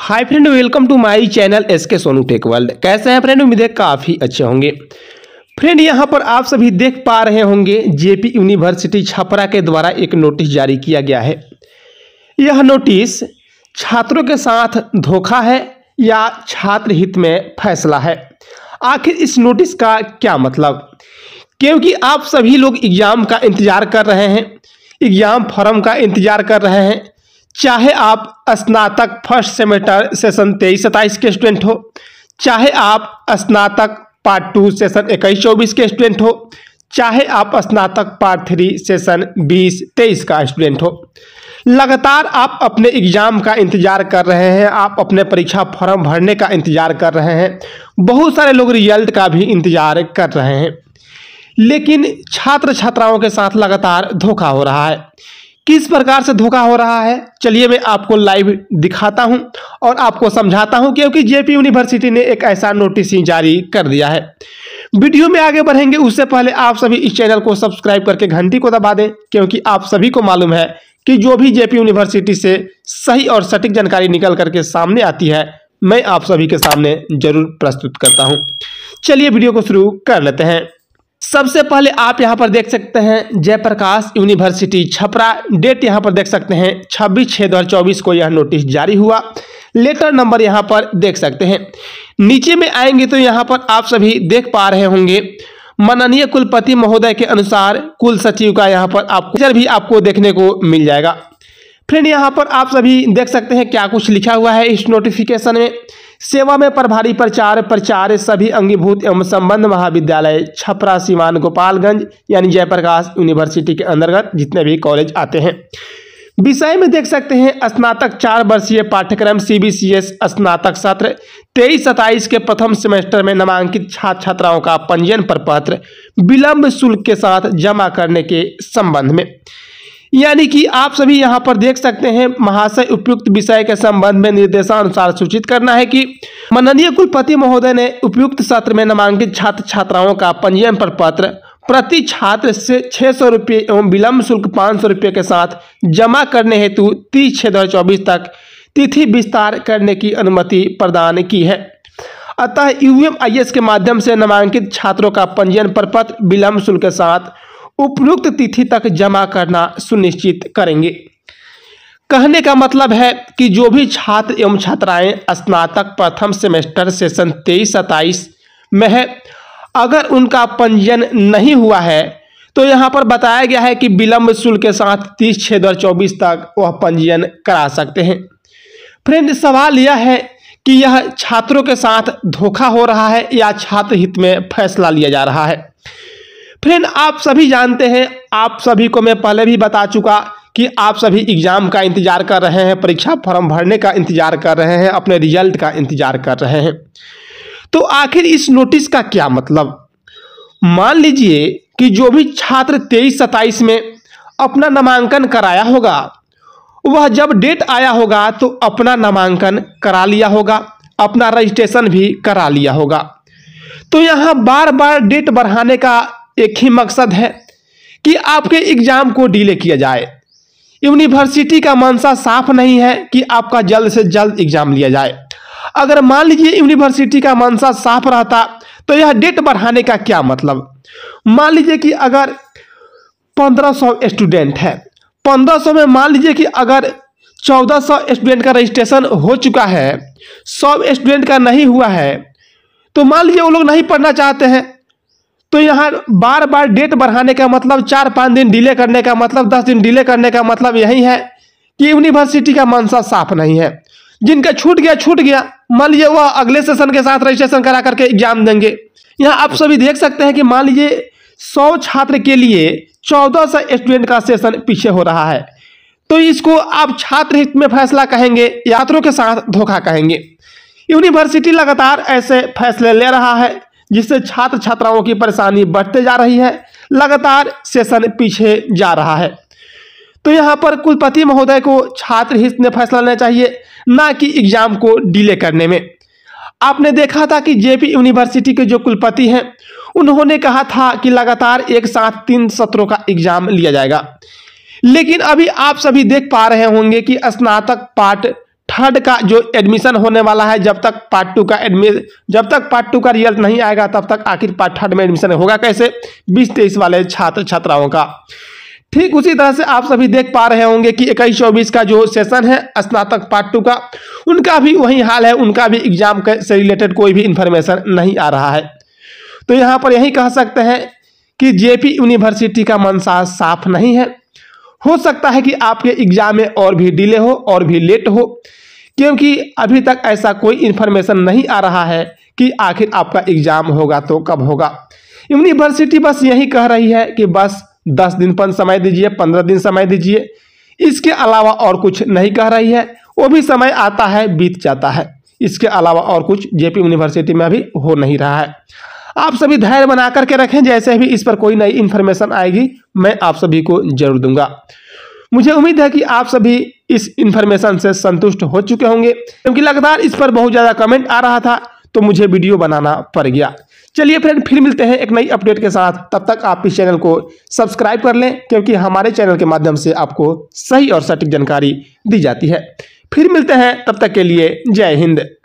hi friend welcome to my channel S K Sonu tech world कैसे हैं friend उम्मीद है काफ़ी अच्छे होंगे फ्रेंड यहां पर आप सभी देख पा रहे होंगे जेपी यूनिवर्सिटी छपरा के द्वारा एक नोटिस जारी किया गया है यह नोटिस छात्रों के साथ धोखा है या छात्र हित में फैसला है आखिर इस नोटिस का क्या मतलब क्योंकि आप सभी लोग एग्ज़ाम का इंतज़ार कर रहे हैं एग्ज़ाम फॉर्म का इंतज़ार कर रहे हैं चाहे आप स्नातक फर्स्ट सेमेस्टर सेशन तेईस सत्ताईस के स्टूडेंट हो चाहे आप स्नातक पार्ट टू सेशन इक्कीस चौबीस के स्टूडेंट हो चाहे आप स्नातक पार्ट थ्री सेशन बीस तेईस का स्टूडेंट हो लगातार आप अपने एग्ज़ाम का इंतज़ार कर रहे हैं आप अपने परीक्षा फॉर्म भरने का इंतज़ार कर रहे हैं बहुत सारे लोग रिजल्ट का भी इंतज़ार कर रहे हैं लेकिन छात्र छात्राओं के साथ लगातार धोखा हो रहा है किस प्रकार से धोखा हो रहा है चलिए मैं आपको लाइव दिखाता हूं और आपको समझाता हूं क्योंकि जेपी यूनिवर्सिटी ने एक ऐसा नोटिस ही जारी कर दिया है वीडियो में आगे बढ़ेंगे उससे पहले आप सभी इस चैनल को सब्सक्राइब करके घंटी को दबा दें क्योंकि आप सभी को मालूम है कि जो भी जेपी यूनिवर्सिटी से सही और सटीक जानकारी निकल करके सामने आती है मैं आप सभी के सामने जरूर प्रस्तुत करता हूँ चलिए वीडियो को शुरू कर लेते हैं सबसे पहले आप यहाँ पर देख सकते हैं जयप्रकाश यूनिवर्सिटी छपरा डेट यहाँ पर देख सकते हैं 26 छः दो को यह नोटिस जारी हुआ लेटर नंबर यहाँ पर देख सकते हैं नीचे में आएंगे तो यहाँ पर आप सभी देख पा रहे होंगे माननीय कुलपति महोदय के अनुसार कुल सचिव का यहाँ पर आपको भी आपको देखने को मिल जाएगा फ्रेंड यहाँ पर आप सभी देख सकते हैं क्या कुछ लिखा हुआ है इस नोटिफिकेशन में सेवा में प्रभारी प्रचार प्रचार सभी अंगीभूत एवं संबंध महाविद्यालय छपरा सीमान गोपालगंज यानी जयप्रकाश यूनिवर्सिटी के अंतर्गत जितने भी कॉलेज आते हैं विषय में देख सकते हैं स्नातक चार वर्षीय पाठ्यक्रम सीबीसीएस स्नातक सत्र तेईस सत्ताईस के प्रथम सेमेस्टर में नामांकित छात्र छात्राओं का पंजीयन प्रपत्र विलंब शुल्क के साथ जमा करने के संबंध में यानी कि आप सभी यहाँ पर देख सकते हैं महाशय उपयुक्त विषय के संबंध में निर्देशानुसार सूचित करना है कि माननीय कुलपति महोदय ने उपयुक्त सत्र में नामांकित छात्र छात्राओं का पंजीयन पर पत्र प्रति छात्र से छः सौ रुपये एवं विलम्ब शुल्क पाँच सौ रुपये के साथ जमा करने हेतु तीस छः दो तक तिथि विस्तार करने की अनुमति प्रदान की है अतः यू के माध्यम से नामांकित छात्रों का पंजीयन प्रपत्र विलम्ब शुल्क के साथ उपयुक्त तिथि तक जमा करना सुनिश्चित करेंगे कहने का मतलब है कि जो भी छात्र एवं छात्राएं स्नातक प्रथम सेमेस्टर सेशन तेईस सत्ताईस में है अगर उनका पंजीयन नहीं हुआ है तो यहाँ पर बताया गया है कि विलंब शुल्क के साथ तीस छः दो चौबीस तक वह पंजीयन करा सकते हैं फ्रेंड सवाल यह है कि यह छात्रों के साथ धोखा हो रहा है या छात्र हित में फैसला लिया जा रहा है फ्रेंड आप सभी जानते हैं आप सभी को मैं पहले भी बता चुका कि आप सभी एग्ज़ाम का इंतज़ार कर रहे हैं परीक्षा फॉर्म भरने का इंतज़ार कर रहे हैं अपने रिजल्ट का इंतज़ार कर रहे हैं तो आखिर इस नोटिस का क्या मतलब मान लीजिए कि जो भी छात्र तेईस सताइस में अपना नामांकन कराया होगा वह जब डेट आया होगा तो अपना नामांकन करा लिया होगा अपना रजिस्ट्रेशन भी करा लिया होगा तो यहाँ बार बार डेट बढ़ाने का एक ही मकसद है कि आपके एग्जाम को डिले किया जाए यूनिवर्सिटी का मनसा साफ नहीं है कि आपका जल्द से जल्द एग्जाम लिया जाए अगर मान लीजिए यूनिवर्सिटी का मनसा साफ रहता तो यह डेट बढ़ाने का क्या मतलब मान लीजिए कि अगर 1500 स्टूडेंट है 1500 में मान लीजिए कि अगर 1400 स्टूडेंट का रजिस्ट्रेशन हो चुका है सौ स्टूडेंट का नहीं हुआ है तो मान लीजिए वो लोग नहीं पढ़ना चाहते हैं तो यहाँ बार बार डेट बढ़ाने का मतलब चार पाँच दिन डिले करने का मतलब दस दिन डिले करने का मतलब यही है कि यूनिवर्सिटी का मनसा साफ नहीं है जिनका छूट गया छूट गया मान लीजिए वह अगले सेशन के साथ रजिस्ट्रेशन करा करके एग्जाम देंगे यहाँ आप सभी देख सकते हैं कि मान लीजिए सौ छात्र के लिए चौदह सौ स्टूडेंट का सेशन पीछे हो रहा है तो इसको आप छात्र हित में फैसला कहेंगे यात्रों के साथ धोखा कहेंगे यूनिवर्सिटी लगातार ऐसे फैसले ले रहा है जिससे छात्र छात्राओं की परेशानी बढ़ते जा रही है लगातार सेशन पीछे जा रहा है तो यहाँ पर कुलपति महोदय को छात्र हित में फैसला लेना चाहिए ना कि एग्जाम को डिले करने में आपने देखा था कि जेपी यूनिवर्सिटी के जो कुलपति हैं उन्होंने कहा था कि लगातार एक साथ तीन सत्रों का एग्जाम लिया जाएगा लेकिन अभी आप सभी देख पा रहे होंगे कि स्नातक पाठ थर्ड का जो एडमिशन होने वाला है जब तक पार्ट टू का एडमि जब तक पार्ट टू का रिजल्ट नहीं आएगा तब तक आखिर पार्ट थर्ड में एडमिशन होगा कैसे बीस तेईस वाले छात्र छात्राओं का ठीक उसी तरह से आप सभी देख पा रहे होंगे कि इक्कीस चौबीस का जो सेशन है स्नातक पार्ट टू का उनका भी वही हाल है उनका भी एग्जाम से रिलेटेड कोई भी इंफॉर्मेशन नहीं आ रहा है तो यहाँ पर यही कह सकते हैं कि जेपी यूनिवर्सिटी का मनसा साफ नहीं है हो सकता है कि आपके एग्जाम में और भी डिले हो और भी लेट हो क्योंकि अभी तक ऐसा कोई इन्फॉर्मेशन नहीं आ रहा है कि आखिर आपका एग्ज़ाम होगा तो कब होगा यूनिवर्सिटी बस यही कह रही है कि बस दस दिन पर समय दीजिए पंद्रह दिन समय दीजिए इसके अलावा और कुछ नहीं कह रही है वो भी समय आता है बीत जाता है इसके अलावा और कुछ जेपी यूनिवर्सिटी में अभी हो नहीं रहा है आप सभी धैर्य बना करके रखें जैसे भी इस पर कोई नई इन्फॉर्मेशन आएगी मैं आप सभी को जरूर दूंगा मुझे उम्मीद है कि आप सभी इस इन्फॉर्मेशन से संतुष्ट हो चुके होंगे क्योंकि लगातार इस पर बहुत ज़्यादा कमेंट आ रहा था तो मुझे वीडियो बनाना पड़ गया चलिए फ्रेंड फिर मिलते हैं एक नई अपडेट के साथ तब तक आप इस चैनल को सब्सक्राइब कर लें क्योंकि हमारे चैनल के माध्यम से आपको सही और सटीक जानकारी दी जाती है फिर मिलते हैं तब तक के लिए जय हिंद